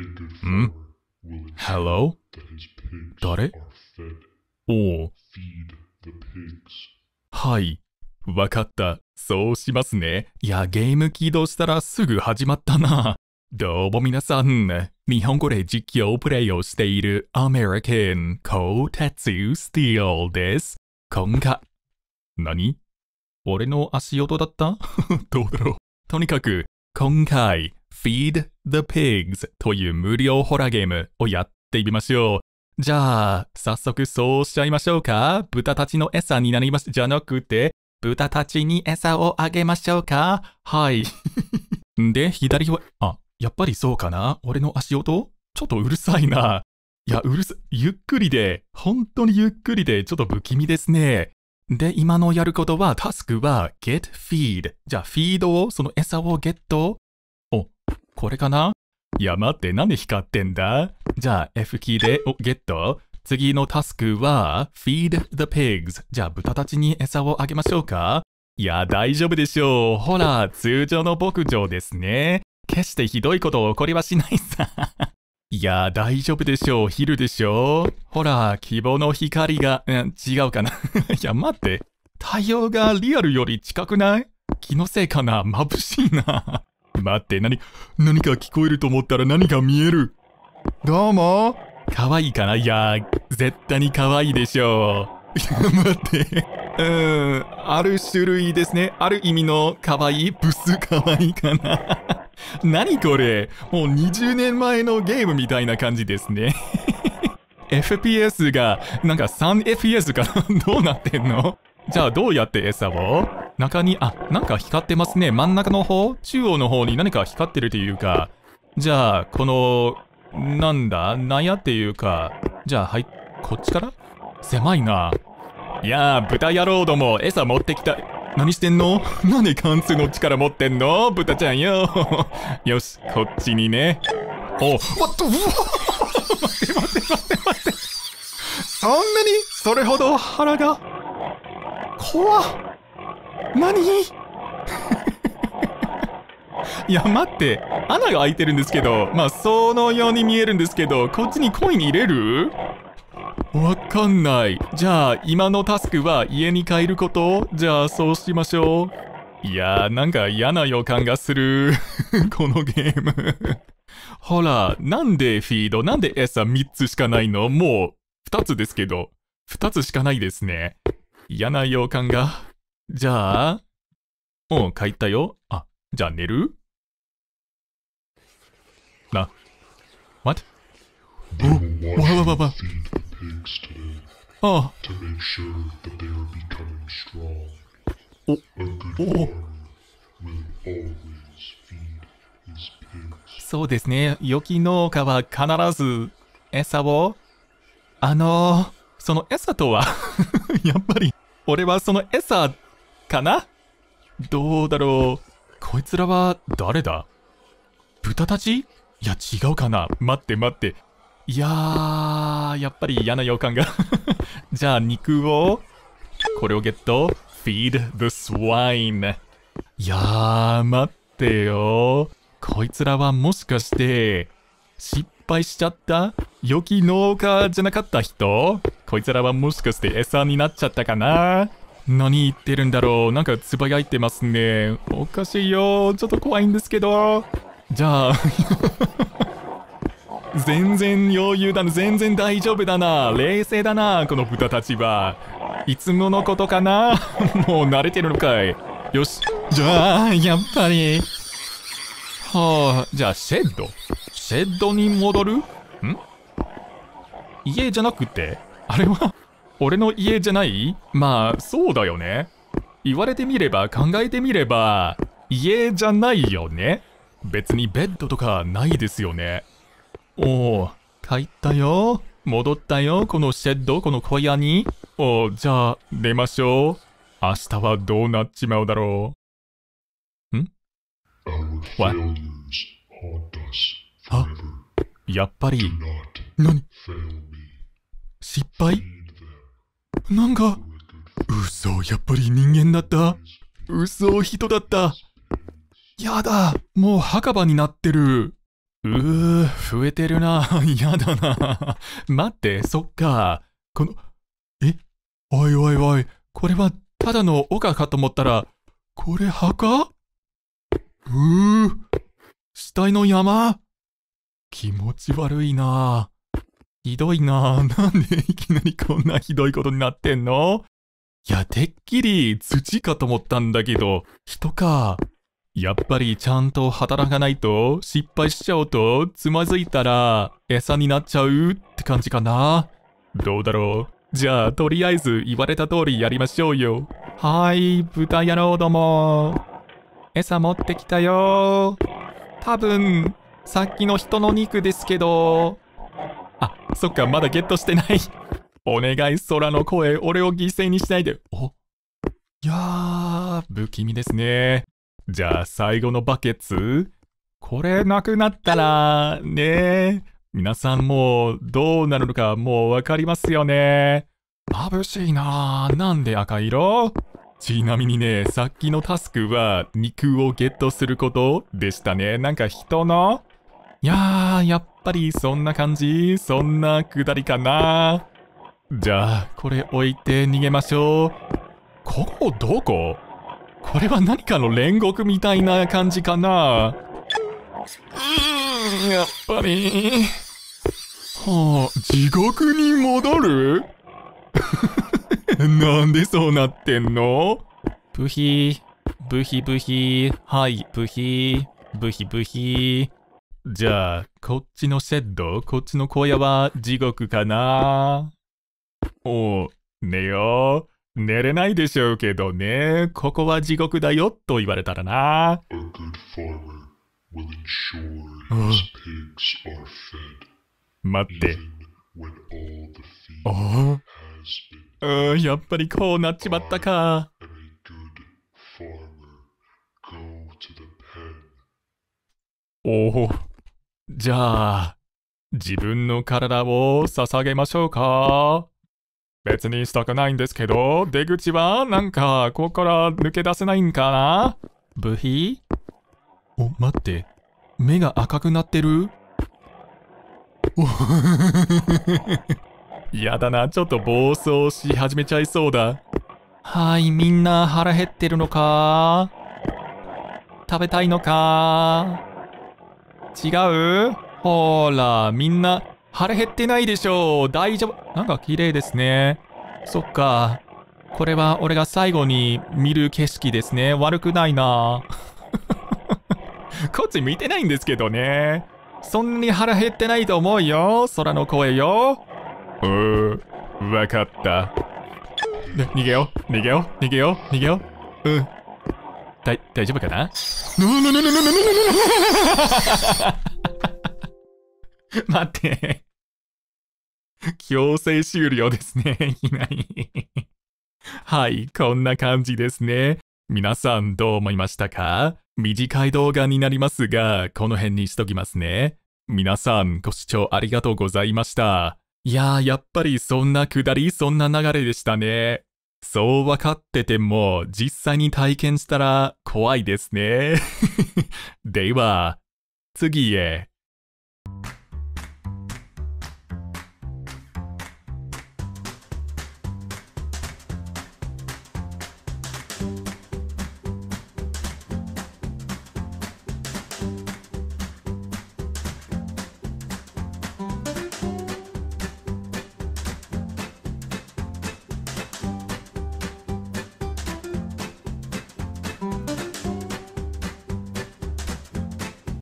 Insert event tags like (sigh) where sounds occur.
ん ?Hello? 誰おう。はい。わかった。そうしますね。いや、ゲーム起動したらすぐ始まったな。どうも皆さん。日本語で実況プレイをしているアメリカン、コーテツースティールです。今回。何俺の足音だったどうだろう。とにかく、今回、Feed the Pigs という無料ホラーゲームをやってみましょう。じゃあ、早速そうしちゃいましょうか。豚たちの餌になります。じゃなくて、豚たちに餌をあげましょうか。はい。(laughs) で、左は、あ、やっぱりそうかな俺の足音ちょっとうるさいな。いや、うるさ、ゆっくりで、本当にゆっくりで、ちょっと不気味ですね。で、今のやることは、タスクは、get feed。じゃあ、フィードを、その餌をゲットこれかないや、待って、何光ってんだじゃあ、F キーで、お、ゲット。次のタスクは、feed the pigs。じゃあ、豚たちに餌をあげましょうかいや、大丈夫でしょう。ほら、通常の牧場ですね。決してひどいこと起こりはしないさ。(laughs) いや、大丈夫でしょう。昼でしょう。ほら、希望の光が、うん、違うかな。(laughs) いや、待って。太陽がリアルより近くない気のせいかな眩しいな待って、何、何か聞こえると思ったら何か見える。どうも可愛いかないや絶対に可愛いでしょう。(laughs) 待って。うーん、ある種類ですね。ある意味の可愛い、ブス可愛いかな。(laughs) 何これもう20年前のゲームみたいな感じですね。FPS (laughs) が、なんか 3FPS かなどうなってんのじゃあどうやって餌を中に、あ、なんか光ってますね。真ん中の方中央の方に何か光ってるというか。じゃあ、この、なんだなやっていうか。じゃあ、はい、こっちから狭いな。いやー、豚野郎ども、餌持ってきた。何してんの (laughs) 何貫通の力持ってんの豚ちゃんよ。(laughs) よし、こっちにね。お、わっと、うわ待って待って待って待って。そんなにそれほど腹が。怖っ。何いや、待って。穴が開いてるんですけど、まあ、そのように見えるんですけど、こっちにコイン入れるわかんない。じゃあ、今のタスクは家に帰ることじゃあ、そうしましょう。いやー、なんか嫌な予感がする。(laughs) このゲームほら、なんでフィード、なんで餌3つしかないのもう、2つですけど。2つしかないですね。嫌な予感が。じゃあ、う帰ったよ。あ、じゃあ寝るな、待って。おわわわわ。ああ。お、お。そうですね。良き農家は必ず餌を。あのー、その餌とは (laughs) やっぱり、俺はその餌かなどうだろう。こいつらは誰だ豚たちいや、違うかな。待って待って。いやー、やっぱり嫌な予感が (laughs) じゃあ、肉を、これをゲット。Feed the swine。いやー、待ってよ。こいつらはもしかして、失敗しちゃった良き農家じゃなかった人こいつらはもしかして餌になっちゃったかな何言ってるんだろうなんかつばやいてますね。おかしいよ。ちょっと怖いんですけど。じゃあ (laughs) 全然余裕だな。全然大丈夫だな。冷静だな。この豚たちは。いつものことかな (laughs) もう慣れてるのかい。よし。じゃあ、やっぱり。はあ、じゃあ、シェッド。シェッドに戻るん家じゃなくてあれは俺の家じゃないまあ、そうだよね。言われてみれば、考えてみれば、家じゃないよね。別にベッドとかないですよね。おお、帰ったよ。戻ったよ、このシェッド、この小屋に。おじゃあ、出ましょう。明日はどうなっちまうだろう。んわあやっぱり。何失敗なんか嘘やっぱり人間だった嘘人だったやだもう墓場になってるうー増えてるな (laughs) やだな待ってそっかこのえおいおいおいこれはただの丘かと思ったらこれ墓うー死体の山気持ち悪いなひどいなぁ。(laughs) なんでいきなりこんなひどいことになってんのいや、てっきり土かと思ったんだけど、人か。やっぱりちゃんと働かないと失敗しちゃうとつまずいたら餌になっちゃうって感じかな。どうだろう。じゃあ、とりあえず言われた通りやりましょうよ。はい、豚野郎ども。餌持ってきたよ。多分、さっきの人の肉ですけど、あ、そっか、まだゲットしてない。お願い、空の声、俺を犠牲にしないで。おいやー、不気味ですね。じゃあ、最後のバケツこれなくなったら、ねえ。皆さんもう、どうなるのかもうわかりますよね。眩しいなー。なんで赤色ちなみにね、さっきのタスクは肉をゲットすることでしたね。なんか人のいやー、やっぱりそんな感じそんなくだりかなじゃあこれ置いて逃げましょうここどここれは何かの煉獄みたいな感じかなうんやっぱりはあ地獄に戻る (laughs) なんでそうなってんのブヒブヒブヒはいブヒブヒブヒじゃあ、こっちのシェッド、こっちの小屋は地獄かなおう、寝よう。寝れないでしょうけどね、ここは地獄だよと言われたらな。待って。ああ、やっぱりこうなっちまったか。おお。じゃあ、自分の体を捧げましょうか別にしたくないんですけど、出口はなんか、ここから抜け出せないんかな部品お、待って。目が赤くなってるお (laughs) やだな、ちょっと暴走し始めちゃいそうだ。はい、みんな腹減ってるのか食べたいのか違うほら、みんな腹減ってないでしょう。大丈夫。なんか綺麗ですね。そっか。これは俺が最後に見る景色ですね。悪くないな。(laughs) こっち見てないんですけどね。そんなに腹減ってないと思うよ。空の声よ。うー、わかった。逃げよう、逃げよう、逃げよう、逃げよう。うん。だ、大丈夫かなぬぬぬぬぬぬぬぬぬ待って。強制終了ですね。いない。はい、こんな感じですね。皆さんどう思いましたか短い動画になりますが、この辺にしときますね。皆さんご視聴ありがとうございました。いやー、やっぱりそんなくだり、そんな流れでしたね。そう分かってても、実際に体験したら怖いですね。(laughs) では、次へ。